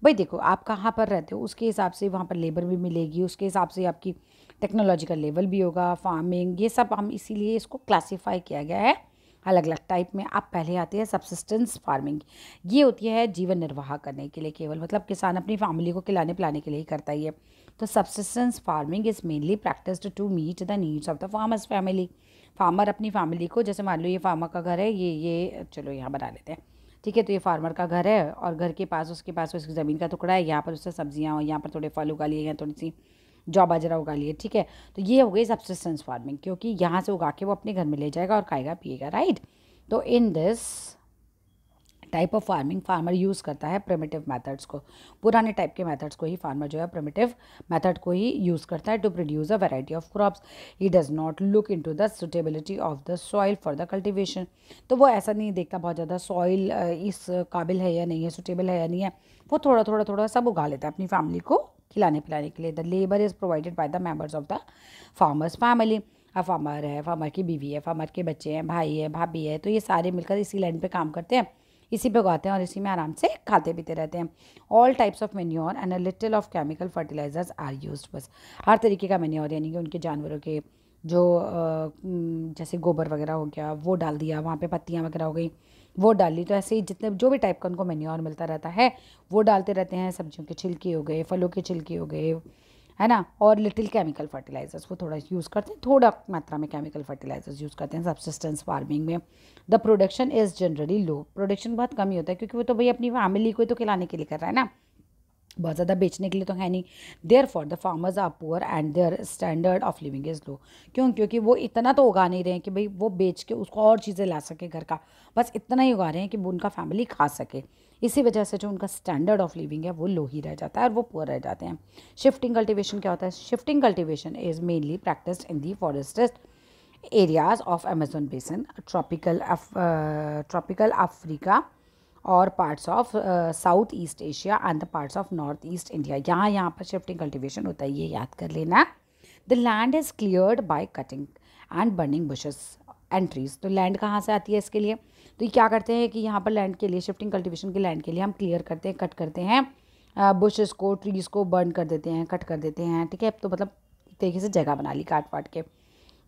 भाई देखो आप कहाँ पर रहते हो उसके हिसाब से वहाँ पर लेबर भी मिलेगी उसके हिसाब से आपकी टेक्नोलॉजी का लेवल भी होगा फार्मिंग ये सब हम इसीलिए इसको क्लासीफाई किया गया है अलग अलग टाइप में आप पहले आती है सबसिस्टेंस फार्मिंग ये होती है जीवन निर्वाह करने के लिए केवल मतलब किसान अपनी फैमिली को खिलाने पिलाने के लिए ही करता ही है तो subsistence farming is mainly practised to meet the needs of the farmers family farmer अपनी फैमिली को जैसे मान लो ये फार्मर का घर है ये ये चलो यहाँ बना लेते हैं ठीक है तो ये फार्मर का घर है और घर के पास उसके पास उसकी ज़मीन का टुकड़ा है यहाँ पर उससे सब्जियाँ और यहाँ पर थोड़े फल उगा लिए हैं थोड़ी सी जौ बाजरा उगा लिए ठीक है तो ये हो गई सब्सिस्टेंस फार्मिंग क्योंकि यहाँ से उगा के वो अपने घर में ले जाएगा और खाएगा पिएगा राइट तो in this type of farming farmer use करता है प्रिमेटिव मेथड्स को पुराने टाइप के मेथड्स को ही फार्मर जो है प्रिमेटिव मेथड को ही यूज़ करता है to produce a variety of crops he does not look into the suitability of the soil for the cultivation तो वो ऐसा नहीं देखता बहुत ज़्यादा सॉइल इस काबिल है या नहीं है सुटेबल है या नहीं है वो थोड़ा थोड़ा थोड़ा सब उगा लेता है अपनी फैमिली को खिलाने पिलाने के लिए the labour is provided by the members of the farmers family अब फार्मर है फार्मर की बीवी है फार्मर के बच्चे हैं भाई है भाभी है तो ये सारे मिलकर इसी लैंड पे काम करते हैं इसी पे उगाते हैं और इसी में आराम से खाते पीते रहते हैं all types of manure and a little of chemical fertilisers are use बस हर तरीके का मेन्योर यानी कि उनके जानवरों के जो जैसे गोबर वगैरह हो गया वो डाल दिया वहाँ पर पत्तियाँ वगैरह हो गई वो डाल ली तो ऐसे ही जितने जो भी टाइप का उनको मेन्योर मिलता रहता है वो डालते रहते हैं सब्जियों के छिलके हो गए फलों के छिलके हो गए है ना और लिटिल केमिकल फर्टिलाइजर्स वो थोड़ा यूज़ करते हैं थोड़ा मात्रा में केमिकल फर्टिलाइजर्स यूज़ करते हैं सब्सिस्टेंस फार्मिंग में the production is generally low production बहुत कम ही होता है क्योंकि वो तो भाई अपनी फैमिली को तो खिलाने के लिए कर रहा है ना बहुत ज़्यादा बेचने के लिए तो है नहीं therefore the farmers are poor and their standard of living is low क्यों क्योंकि वो इतना तो उगा नहीं रहे हैं कि भाई वो बेच के उसको और चीज़ें ला सके घर का बस इतना ही उगा रहे हैं कि वो उनका फैमिली खा सके इसी वजह से जो उनका स्टैंडर्ड ऑफ लिविंग है वो लो ही रह जाता है और वो पुअर रह जाते हैं शिफ्टिंग कल्टिवेशन क्या होता है shifting cultivation is mainly practice in the forested areas of Amazon basin tropical tropical Africa और parts of South East Asia and the parts of north east India यहाँ यहाँ पर शिफ्टिंग कल्टिवेशन होता है ये याद कर लेना the land is cleared by cutting and burning bushes and trees तो लैंड कहाँ से आती है इसके लिए तो ये क्या करते हैं कि यहाँ पर लैंड के लिए शिफ्टिंग कल्टिवेशन के लैंड के लिए हम क्लियर करते हैं कट करते हैं बुशेस uh, को ट्रीज़ को बर्न कर देते हैं कट कर देते हैं ठीक है तो मतलब एक तरीके से जगह बना ली काट फाट के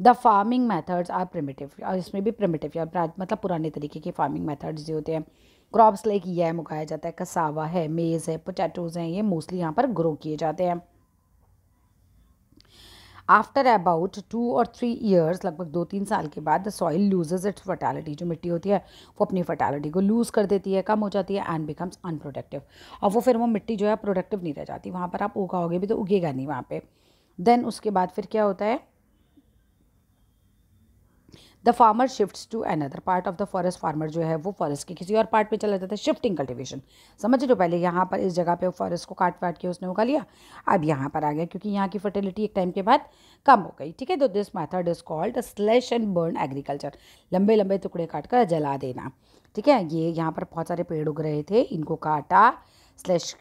the farming methods are primitive और इसमें भी प्रिमेटिव मतलब पुराने तरीके के फार्मिंग मैथड्स जो होते हैं क्रॉप्स लाइक यम उगाया जाता है कसावा है मेज़ है पोटैटोज़ हैं ये मोस्टली यहाँ पर ग्रो किए जाते हैं आफ्टर अबाउट टू और थ्री ईयर्स लगभग दो तीन साल के बाद the soil loses its fertility जो मिट्टी होती है वो अपनी फर्टैलिटी को लूज़ कर देती है कम हो जाती है एंड बिकम्स अनप्रोडक्टिव और वो फिर वो मिट्टी जो है प्रोडक्टिव नहीं रह जाती वहाँ पर आप उगाओगे भी तो उगेगा नहीं वहाँ पर देन उसके बाद फिर क्या होता है the farmer shifts to another part of the forest farmer जो है वो फॉरेस्ट के किसी और पार्ट पे चला जाता है शिफ्टिंग कल्टिवेशन समझ रहे हो पहले यहाँ पर इस जगह पे फॉरेस्ट को काट वाट के उसने उगा लिया अब यहाँ पर आ गया क्योंकि यहाँ की फर्टिलिटी एक टाइम के बाद कम हो गई ठीक है तो this method is called slash and burn agriculture लंबे लंबे टुकड़े काट कर जला देना ठीक है ये यहाँ पर बहुत सारे पेड़ उग रहे थे इनको काटा स्लैश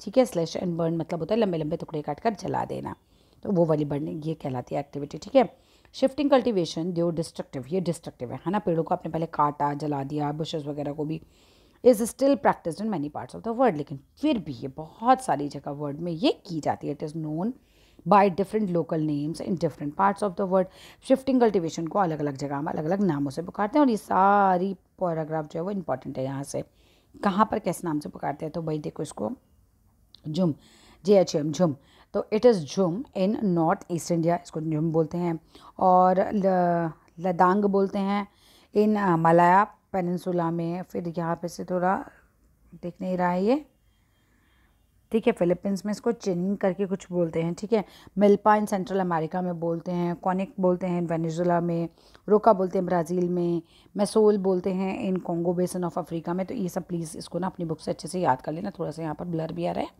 ठीक है स्लैश एंड बर्न मतलब होता है लंबे लंबे टुकड़े काट कर जला देना तो वो वाली बर्निंग ये कहलाती है एक्टिविटी ठीक है शिफ्टिंग कल्टीवेशन दे डिस्ट्रक्टिव ये डिस्ट्रक्टिव है है ना पेड़ों को आपने पहले काटा जला दिया बुशेज वगैरह को भी is still practice in many parts of the world लेकिन फिर भी ये बहुत सारी जगह वर्ल्ड में ये की जाती है it is known by different local names in different parts of the world shifting cultivation को अलग अलग जगह में अलग अलग नामों से पुकारते हैं और ये सारी पैराग्राफ जो है वो इंपॉर्टेंट है यहाँ से कहाँ पर कैसे नाम से पुकारते हैं तो भाई देखो इसको जुम जे एच एम झुम तो इट इज़ झुम इन नॉर्थ ईस्ट इंडिया इसको झुम बोलते हैं और लदांग बोलते हैं इन मलाया पेनसुला में फिर यहाँ पे से थोड़ा दिख नहीं रहा है ये ठीक है फिलीपींस में इसको चिनिंग करके कुछ बोलते हैं ठीक है मिल्पा इन सेंट्रल अमेरिका में बोलते हैं कॉनिक बोलते हैं वेनेजुला में रोका बोलते हैं ब्राज़ील में मैसोल बोलते हैं in Congo basin of Africa में तो ये सब प्लीज़ इसको ना अपनी बुक से अच्छे से याद कर लेना थोड़ा सा यहाँ पर ब्लर भी आ रहा है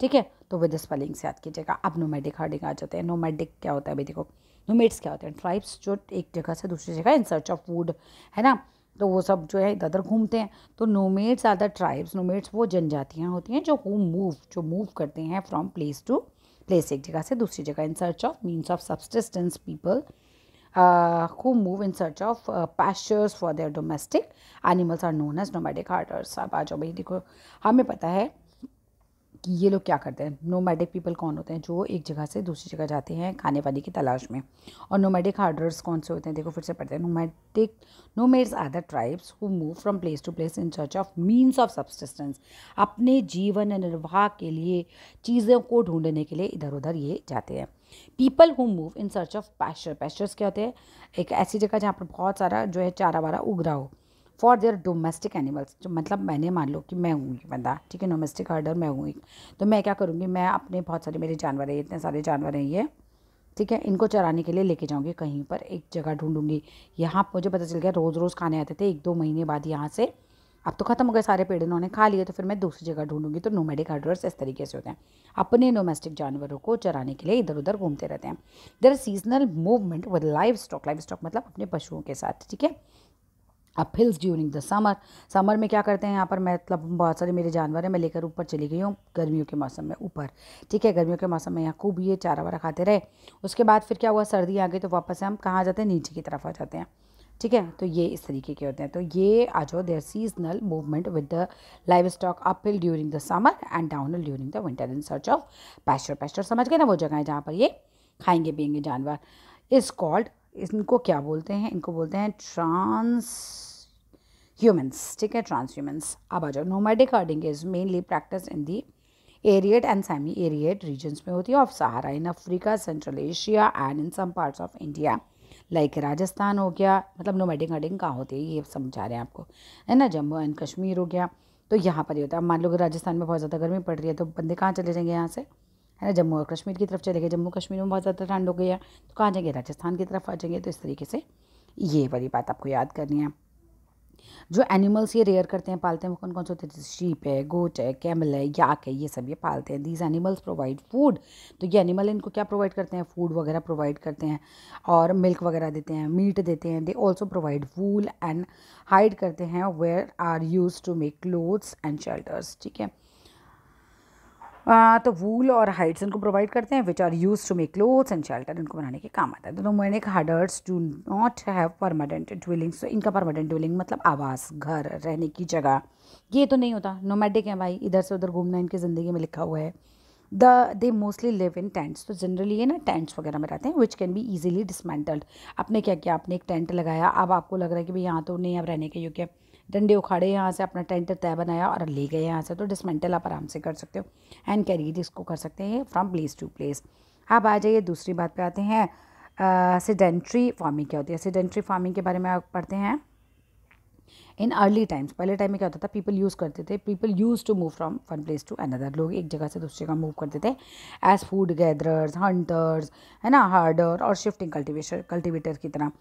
ठीक है तो विद स्पेलिंग से याद कीजिएगा अब नोमेडिक हार्डिंग आ जाते हैं नोमेडिक क्या होता है अभी देखो नोमेट्स क्या होते हैं ट्राइब्स जो एक जगह से दूसरी जगह इन सर्च ऑफ फूड है ना तो वो सब जो है इधर उधर घूमते हैं तो nomads are the tribes nomads वो जनजातियाँ होती हैं जो हु मूव जो मूव करते हैं फ्रॉम प्लेस टू प्लेस एक जगह से दूसरी जगह in search of means of subsistence people who move in search of pastures for their domestic animals are known as nomadic herders अब आ जाओ भाई देखो हमें पता है कि ये लोग क्या करते हैं नोमैडिक पीपल कौन होते हैं जो एक जगह से दूसरी जगह जाते हैं खाने वाने की तलाश में और नोमैडिक हार्डर्स कौन से होते हैं देखो फिर से पढ़ते हैं nomadic nomads are the tribes who move from place to place in search of means of subsistence अपने जीवन निर्वाह के लिए चीज़ों को ढूंढने के लिए इधर उधर ये जाते हैं people who move in search of pasture pastures क्या होते हैं एक ऐसी जगह जहाँ पर बहुत सारा जो है चारा वारा उग रहा हो फॉर देयर डोमेस्टिक एनिमल्स जो मतलब मैंने मान लो कि मैं हूँ बंदा ठीक है डोमेस्टिक हर्डर मैं हूँ तो मैं क्या करूँगी मैं अपने बहुत सारे मेरे जानवर हैं इतने सारे जानवर हैं ये ठीक है इनको चराने के लिए लेके जाऊँगी कहीं पर एक जगह ढूंढूंगी यहाँ मुझे पता चल गया रोज़ रोज़ खाने आते थे एक दो महीने बाद यहाँ से अब तो ख़त्म हो गए सारे पेड़ इन्होंने खा लिए तो फिर मैं दूसरी जगह ढूंढूंगी तो नोमेडिक हर्डर्स इस तरीके से होते हैं अपने डोमेस्टिक जानवरों को चराने के लिए इधर उधर घूमते रहते हैं their seasonal movement with livestock livestock मतलब अपने पशुओं के साथ ठीक है up hills during the summer summer में क्या करते हैं यहाँ पर मैं मतलब बहुत सारे मेरे जानवर हैं मैं लेकर ऊपर चली गई हूँ गर्मियों के मौसम में ऊपर ठीक है गर्मियों के मौसम में यहाँ खूब ये चारा वारा खाते रहे उसके बाद फिर क्या हुआ सर्दी आ गई तो वापस हम कहाँ जाते हैं नीचे की तरफ आ जाते हैं ठीक है तो ये इस तरीके के होते हैं तो ये आ जाओ their seasonal movement with the livestock uphill during the summer and downhill during the winter in search of pasture pasture समझ गए ना वो जगह है जहाँ पर ये खाएंगे पियेंगे जानवर इज़ कॉल्ड इनको क्या बोलते हैं इनको बोलते हैं ट्रांस ह्यूमन्स ठीक है ट्रांस ह्यूमन्स अब आ जाओ nomadic herding is mainly practice in the arid and semi arid regions में होती है of Sahara in Africa Central Asia and in some parts of India like Rajasthan हो गया मतलब नोमैडिक हर्डिंग कहाँ होती है ये समझा रहे हैं आपको है ना जम्मू एंड कश्मीर हो गया तो यहाँ पर ही होता है मान लो राजस्थान में बहुत ज़्यादा गर्मी पड़ रही है तो बंदे कहाँ चले जाएंगे यहाँ से है ना जम्मू और कश्मीर की तरफ चले गए जम्मू कश्मीर में बहुत ज़्यादा ठंड हो गई है तो कहाँ जाएंगे राजस्थान की तरफ आ जाएंगे तो इस तरीके से ये वाली बात आपको याद करनी है जो एनिमल्स ये रेयर करते हैं पालते हैं वो कौन कौन से होते हैं जैसे शीप है गोट है कैमल है याक है ये सब ये पालते हैं दीज एनिमल्स प्रोवाइड फूड तो ये एनिमल इनको क्या प्रोवाइड करते हैं फूड वगैरह प्रोवाइड करते हैं और मिल्क वगैरह देते हैं मीट देते हैं they also provide wool and hide करते हैं where are use to make clothes and shelters ठीक है तो वूल और हाइट्स इनको प्रोवाइड करते हैं which are use to make clothes and shelter इनको बनाने के काम आता है दोनों मैंने कहा herders do not have permanent dwelling so इनका परमानेंट ड्विलिंग मतलब आवास घर रहने की जगह ये तो नहीं होता नोमेडिक है भाई इधर से उधर घूमना इनकी ज़िंदगी में लिखा हुआ है the they mostly live in tents तो जनरली ये ना टेंट्स वगैरह में रहते हैं which can be easily dismantled आपने क्या किया आपने एक टेंट लगाया अब आपको लग रहा है कि भाई यहाँ तो नहीं अब रहने के योग्य डंडे उखाड़े यहाँ से अपना टेंट तय बनाया और ले गए यहाँ से तो डिसमेंटल आप आराम से कर सकते हो एंड कैरी इसको कर सकते हैं फ्रॉम प्लेस टू प्लेस आप आ जाइए दूसरी बात पे आते हैं सीडेंट्री फार्मिंग क्या होती है सीडेंट्री फार्मिंग के बारे में आप पढ़ते हैं इन अर्ली टाइम्स पहले टाइम में क्या होता था पीपल यूज़ करते थे people use to move from one place to another लोग एक जगह से दूसरी जगह मूव करते थे एज फूड गैदरर्स हंटर्स है ना हार्डर और शिफ्टिंग कल्टिवेशन कल्टिवेटर की तरह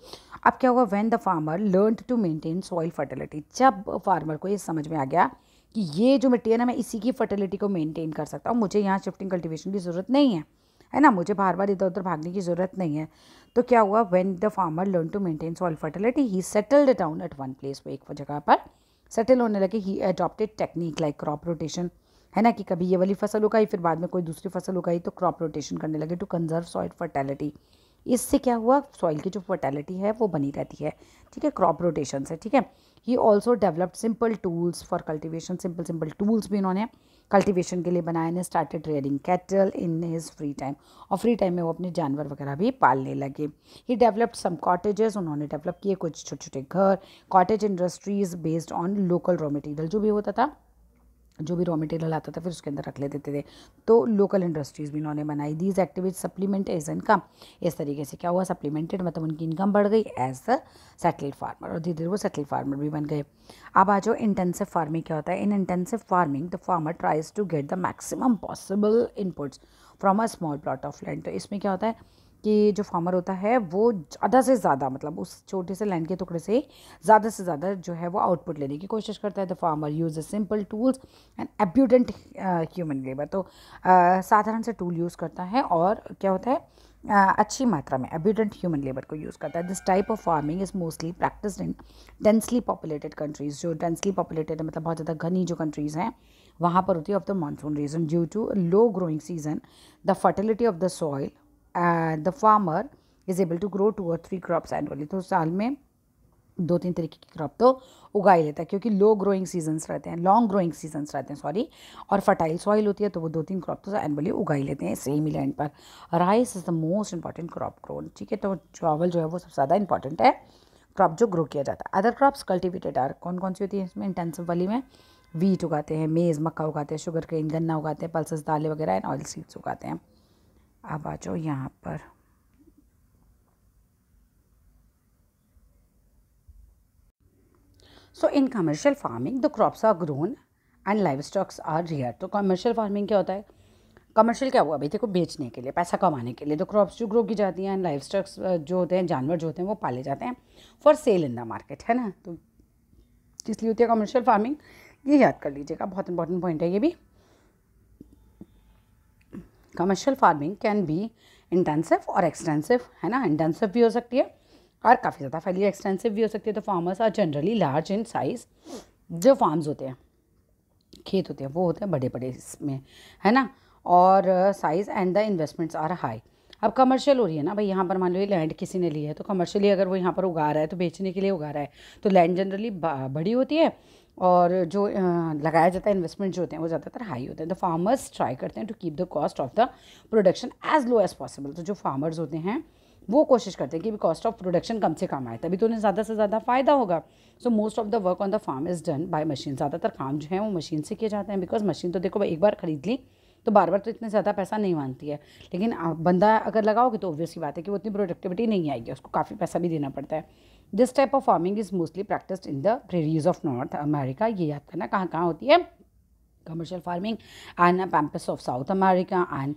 अब क्या हुआ when the farmer learn to maintain soil fertility जब फार्मर को ये समझ में आ गया कि ये जो मिट्टी है ना मैं इसी की फर्टिलिटी को मेनटेन कर सकता हूँ मुझे यहाँ शिफ्टिंग कल्टिवेशन की ज़रूरत नहीं है है ना मुझे बार बार इधर उधर भागने की ज़रूरत नहीं है तो क्या हुआ when the farmer learn to maintain soil fertility he settled down at one place वो एक जगह पर सेटल होने लगे he adopted technique like crop rotation है ना कि कभी ये वाली फसल उगाई फिर बाद में कोई दूसरी फसल उगाई तो क्रॉप रोटेशन करने लगे टू कंजर्व सॉइल फर्टैलिटी इससे क्या हुआ सॉइल की जो फर्टैलिटी है वो बनी रहती है ठीक है क्रॉप रोटेशन से ठीक है he also developed simple tools for cultivation simple simple tools भी इन्होंने कल्टीवेशन के लिए बनाया ने started rearing cattle in his free time और फ्री टाइम में वो अपने जानवर वगैरह भी पालने लगे ही डेवलप्ड सम कॉटेजेस उन्होंने डेवलप किए कुछ छोटे छोटे घर cottage industries based on local raw material जो भी होता था जो भी रॉ मटेरियल आता था फिर उसके अंदर रख लेते थे तो लोकल इंडस्ट्रीज़ भी इन्होंने बनाई these activity supplement as income इस तरीके से क्या हुआ सप्लीमेंटेड मतलब उनकी इनकम बढ़ गई एज अ सेटल्ड फार्मर और धीरे धीरे वो सेटल्ड फार्मर भी बन गए अब आ जाओ इंटेंसिव फार्मिंग क्या होता है in intensive farming the farmer tries to get the maximum possible inputs from a small plot of land तो इसमें क्या होता है कि जो फार्मर होता है वो ज़्यादा से ज़्यादा मतलब उस छोटे से लैंड के टुकड़े से ज़्यादा से ज़्यादा जो है वो आउटपुट लेने की कोशिश करता है the farmer use a simple tools and abundant human labour तो uh, साधारण से टूल यूज़ करता है और क्या होता है uh, अच्छी मात्रा में एब्यूडेंट ह्यूमन लेबर को यूज़ करता है this type of farming is mostly practice in densely populated countries जो डेंसली पॉपुलेटेड मतलब बहुत ज़्यादा घनी जो कंट्रीज़ हैं वहाँ पर होती है of the monsoon region due to low growing season the fertility of the soil the farmer is able to grow two और थ्री क्रॉप्स एनुअली तो साल में दो तीन तरीके की क्रॉप तो उगा ही लेता है क्योंकि लो ग्रोइंग सीजन्स रहते हैं लॉन्ग ग्रोइंग सीजन्स रहते हैं सॉरी और फर्टाइल सॉइल होती है तो वो दो तीन क्रॉप तो एनुअली उगा ही लेते हैं सेम ही लैंड पर rice is the most important crop grown ठीक है तो चावल जो है वो सबसे ज़्यादा इंपॉर्टेंट है क्रॉप जो ग्रो किया जाता है अदर क्रॉप्स कल्टिवेटेड आर कौन कौन सी होती है इसमें इंटेंसिव वाली में वीट उगाते हैं मेज़ मक्का उगाते हैं शुगर क्रेन गन्ना उगाते हैं पल्स दालें वगैरह एंड ऑयल सीड्स उगाते हैं अब आ जाओ यहाँ पर so in commercial farming the crops are grown and livestocks are rear तो कमर्शियल फार्मिंग क्या होता है कमर्शियल क्या हुआ भाई देखो बेचने के लिए पैसा कमाने के लिए तो क्रॉप्स जो ग्रो की जाती हैं एंड लाइव स्टॉक्स जो होते हैं जानवर जो होते हैं वो पाले जाते हैं for sale in the market है ना तो इसलिए होती है कमर्शियल फार्मिंग ये याद कर लीजिएगा बहुत इंपॉर्टेंट पॉइंट है ये भी commercial farming can be intensive और एक्सटेंसिव है ना इंटेंसिव भी हो सकती है और काफ़ी ज़्यादा फैली एक्सटेंसिव भी हो सकती है तो farmers are generally large in size जो फार्म्स होते हैं खेत होते हैं वो होते हैं बड़े बड़े इसमें है ना और size and the investments are high अब कमर्शियल हो रही है ना भाई यहाँ पर मान लो ये लैंड किसी ने ली है तो कमर्शियली अगर वो यहाँ पर उगा रहा है तो बेचने के लिए उगा रहा है तो लैंड जनरली बड़ी होती है और जो लगाया जाता है इन्वेस्टमेंट जो होते हैं वो ज़्यादातर हाई होते हैं द फार्मर्स ट्राई करते हैं to keep the cost of the production as low as possible तो जो फार्मर्स होते हैं वो कोशिश करते हैं कि कॉस्ट ऑफ प्रोडक्शन कम से कम आए तभी तो उन्हें ज़्यादा से ज़्यादा फ़ायदा होगा so most of the work on the farm is done by machine ज़्यादातर काम जो है वो मशीन से किए जाते हैं बिकॉज मशीन तो देखो भाई एक बार ख़रीद ली तो बार बार तो इतने ज़्यादा पैसा नहीं मानती है लेकिन बंदा अगर लगाओगे तो ऑब्वियस बात है कि वो उतनी प्रोडक्टिविटी नहीं आएगी उसको काफ़ी पैसा भी देना पड़ता है this type of farming is mostly practised in the prairies of North America ये याद करना कहाँ कहाँ होती है commercial farming and pampas of South America and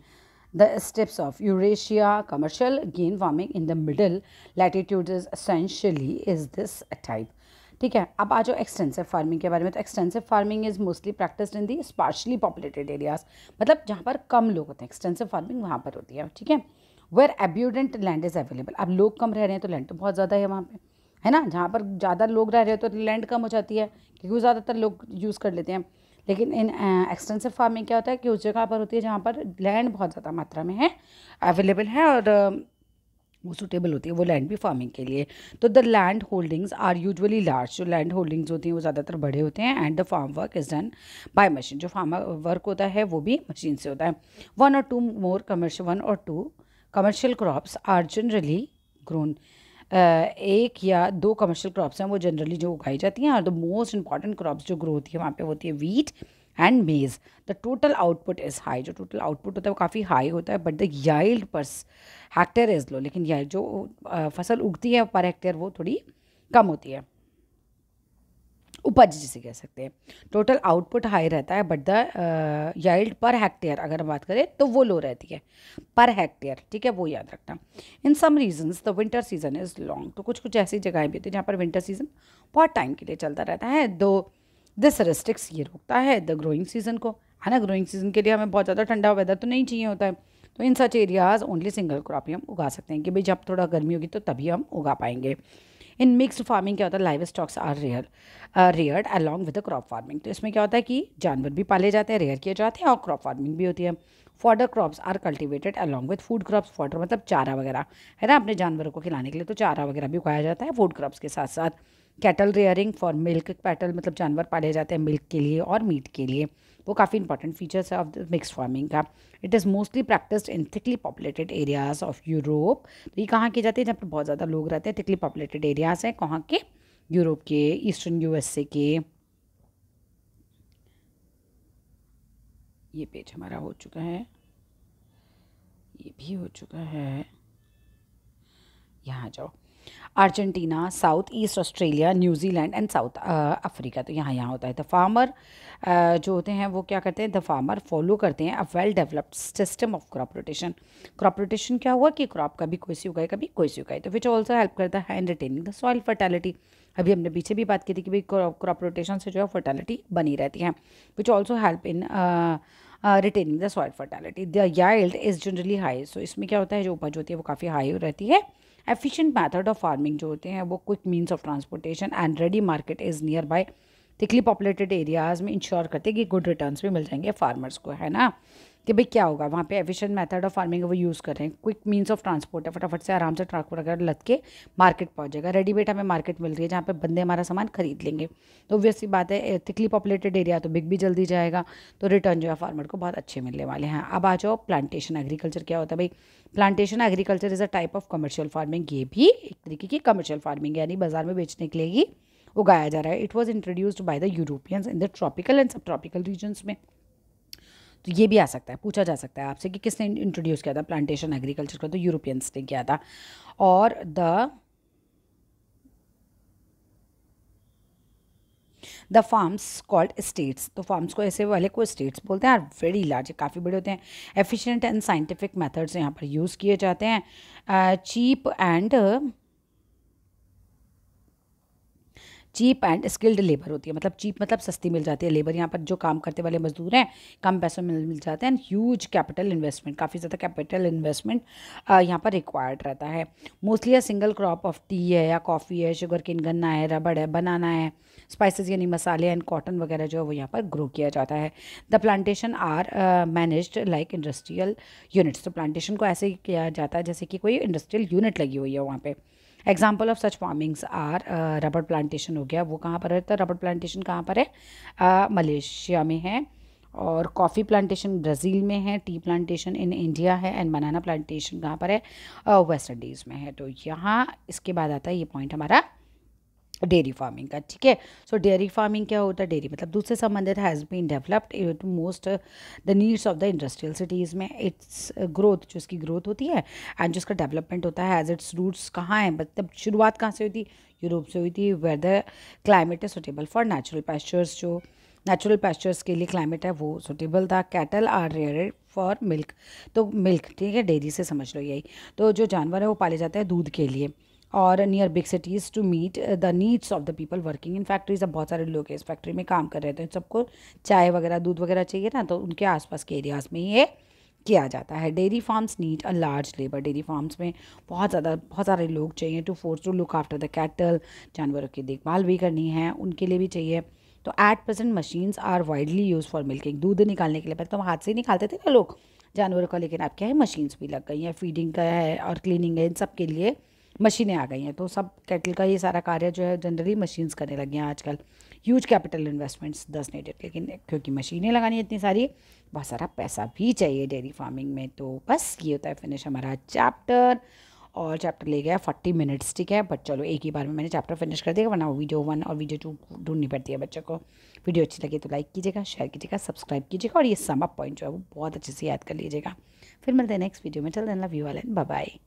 the steppes of Eurasia commercial grain farming in the middle latitudes is essentially is this type ठीक है अब आ जाओ एक्सटेंसिव फार्मिंग के बारे में तो extensive farming is mostly practice in the sparsely populated areas मतलब जहाँ पर कम लोग होते हैं एक्सटेंसिव फार्मिंग वहाँ पर होती है ठीक है where abundant land is available अब लोग कम रह रहे हैं तो लैंड तो बहुत ज़्यादा है वहाँ पर है ना जहाँ पर ज़्यादा लोग रह रहे हो तो लैंड कम हो जाती है क्योंकि ज़्यादातर लोग यूज़ कर लेते हैं लेकिन इन एक्सटेंसिव फार्मिंग क्या होता है कि उस जगह पर होती है जहाँ पर लैंड बहुत ज़्यादा मात्रा में है अवेलेबल है और वो सूटेबल होती है वो लैंड भी फार्मिंग के लिए तो the land holdings are usually large जो लैंड होल्डिंग्स होती हैं वो ज़्यादातर बड़े होते हैं and the farm work is done by machine जो फार्म वर्क होता है वो भी मशीन से होता है वन और टू मोर कमर्शियल वन और two commercial crops are generally grown एक या दो कमर्शियल क्रॉप्स हैं वो जनरली जो उगाई जाती हैं और द मोस्ट इंपॉर्टेंट क्रॉप्स जो ग्रो होती है वहाँ पे होती है wheat and maize the total output is high जो टोटल आउटपुट होता है वो काफ़ी हाई होता है but the याइल्ड per hectare is low लेकिन जो फसल उगती है पर हेक्टेयर वो थोड़ी कम होती है उपज जिसे कह सकते हैं टोटल आउटपुट हाई रहता है बट द याल्ड पर हेक्टेयर अगर हम बात करें तो वो लो रहती है पर हेक्टेयर ठीक है वो याद रखना in some regions the winter season is long तो कुछ कुछ ऐसी जगहें भी होती हैं जहाँ पर विंटर सीजन बहुत टाइम के लिए चलता रहता है दो दिस रिस्ट्रिक्स ये रोकता है द ग्रोइंग सीजन को है ना ग्रोइंग सीजन के लिए हमें बहुत ज़्यादा ठंडा वेदर तो नहीं चाहिए होता है तो in such areas only single crop ही हम उगा सकते हैं कि भाई जब थोड़ा गर्मी होगी तो तभी हम उगा पाएंगे इन मिक्सड फार्मिंग क्या होता है livestocks are rear reared along with crop farming तो इसमें क्या होता है कि जानवर भी पाले जाते हैं रेयर किए जाते हैं और क्रॉप फार्मिंग भी होती है fodder crops are cultivated along with food crops fodder मतलब चारा वगैरह है ना अपने जानवरों को खिलाने के लिए तो चारा वगैरह भी उगाया जाता है फूड क्रॉप्स के साथ साथ cattle rearing for milk cattle मतलब जानवर पाले जाते हैं मिल्क के लिए और मीट के लिए वो काफ़ी इंपॉर्टेंट फीचर्स है ऑफ द मिक्स फार्मिंग का it is mostly practised in thickly populated areas of Europe तो ये कहाँ की जाती है जहाँ पर बहुत ज़्यादा लोग रहते हैं थिकली पॉपुलेटेड एरियाज हैं कहाँ के यूरोप के ईस्टर्न यूएसए के ये पेज हमारा हो चुका है ये भी हो चुका है यहाँ जाओ Argentina south east Australia New Zealand and South Africa तो यहाँ यहाँ होता है द फार्मर जो होते हैं वो क्या करते हैं द फार्मर फॉलो करते हैं a well developed system of crop rotation crop rotation क्या हुआ कि क्रॉप कभी कोई सी उगाए कभी कोई सी उगाए तो विच ऑल्सो हेल्प करता है in retaining the soil fertility अभी हमने पीछे भी बात की थी कि भाई क्रॉप रोटेशन से जो है फर्टेलिटी बनी रहती है which also help in retaining the soil fertility the yield is generally high so इसमें क्या होता है जो उपज होती है वो काफ़ी हाई रहती है एफिशिएंट मेथड ऑफ फार्मिंग जो होते हैं वो quick means of transportation and ready market is near by thickly populated areas में इंश्योर करते हैं कि गुड रिटर्न्स भी मिल जाएंगे फार्मर्स को है ना कि भाई क्या होगा वहाँ पे एफिशिएंट मेथड ऑफ फार्मिंग वो यूज़ कर रहे हैं क्विक मींस ऑफ ट्रांसपोर्ट है फटाफट से आराम से ट्रक वगैरह लद के मार्केट पहुँच जाएगा रेडीमेड हमें मार्केट मिल रही है जहाँ पे बंदे हमारा सामान खरीद लेंगे तो ऑब्वियस सी बात है थिकली पॉपुलेटेड एरिया तो बिक भी जल्दी जाएगा तो रिटर्न जो है फार्मर को बहुत अच्छे मिलने वाले हैं अब आ जाओ प्लांटेशन एग्रीकल्चर क्या होता है भाई plantation agriculture is a type of commercial farming ये भी एक तरीके की कमर्शियल फार्मिंग यानी बाजार में बेचने के लिए ही उगाया जा रहा है it was introduced by the Europeans in the tropical and subtropical regions में तो ये भी आ सकता है पूछा जा सकता है आपसे कि किसने इंट्रोड्यूस किया था प्लांटेशन एग्रीकल्चर का तो यूरोपियंस ने किया था और the the farms called states तो फार्म्स को ऐसे वाले को स्टेट्स बोलते हैं और वेरी लार्ज काफ़ी बड़े होते हैं एफिशिएंट एंड साइंटिफिक मेथड्स यहाँ पर यूज़ किए जाते हैं cheap and cheap and skilled labour होती है मतलब चीप मतलब सस्ती मिल जाती है लेबर यहाँ पर जो काम करते वाले मजदूर हैं कम पैसों में मिल जाते हैं एंड ह्यूज कैपिटल इन्वेस्टमेंट काफ़ी ज़्यादा कैपिटल इन्वेस्टमेंट यहाँ पर रिक्वायर्ड रहता है mostly single crop of tea है या कॉफ़ी है शुगर किन गन्ना है रबड़ है बनाना है स्पाइसेस यानी मसाले एंड कॉटन वगैरह जो है वो यहाँ पर ग्रो किया जाता है the plantation are managed like industrial units तो प्लांटेशन को ऐसे ही किया जाता है जैसे कि कोई इंडस्ट्रियल यूनिट लगी हुई है वहाँ पर example of such farmings are rubber plantation हो गया वो कहाँ पर रहता है रबड़ तो प्लांटेशन कहाँ पर है uh, मलेशिया में है और कॉफ़ी प्लांटेशन ब्राज़ील में है टी प्लांटेशन इन इंडिया है एंड बनाना प्लांटेशन कहाँ पर है वेस्ट uh, इंडीज़ में है तो यहाँ इसके बाद आता है ये पॉइंट हमारा डेयरी फार्मिंग का ठीक है सो डेयरी फार्मिंग क्या होता है डेयरी मतलब दूध से संबंधित has been developed to most the needs of the industrial cities में इट्स ग्रोथ uh, जो इसकी ग्रोथ होती है एंड जो इसका डेवलपमेंट होता है एज इट्स रूट्स कहाँ हैं मतलब शुरुआत कहाँ से हुई थी यूरोप से हुई थी where the climate is suitable for natural pastures जो नेचुरल पेस्चर्स के लिए क्लाइमेट है वो सुटेबल था cattle are rear for milk तो मिल्क ठीक है डेयरी से समझ लो यही तो जो जानवर है वो पाले जाते हैं दूध के लिए और near big cities to meet the needs of the people working in factories अब बहुत सारे लोग इस फैक्ट्री में काम कर रहे थे तो सबको चाय वगैरह दूध वगैरह चाहिए ना तो उनके आसपास के एरियाज़ में ये किया जाता है dairy farms need a large labour dairy farms में बहुत ज़्यादा बहुत सारे लोग चाहिए to force to look after the cattle जानवरों की देखभाल भी करनी है उनके लिए भी चाहिए तो at present machines are widely use for milking दूध निकालने के लिए पहले तो हम हाथ से ही निकालते थे ना लोग जानवरों का लेकिन अब क्या है मशीन्स भी लग गई हैं फीडिंग का है और क्लीनिंग है इन सब के लिए मशीनें आ गई हैं तो सब कैटल का ये सारा कार्य जो है जनरली मशीन्स करने लगी हैं आजकल ह्यूज कैपिटल इन्वेस्टमेंट्स दस डेट लेकिन क्योंकि मशीनें लगानी इतनी सारी बहुत सारा पैसा भी चाहिए डेयरी फार्मिंग में तो बस ये होता है फिनिश हमारा चैप्टर और चैप्टर ले गया फोर्टी मिनट्स ठीक है बट चलो एक ही बार में मैंने चैप्टर फिनिश कर दिया वरना वीडियो वन और वीडियो टू ढूंढनी पड़ती है बच्चों को वीडियो अच्छी लगी तो लाइक कीजिएगा शेयर कीजिएगा सब्सक्राइब कीजिएगा और ये अप पॉइंट जो है वो बहुत अच्छे से याद कर लीजिएगा फिर मिलते हैं नेक्स्ट वीडियो में चल देना व्यू वाले बाय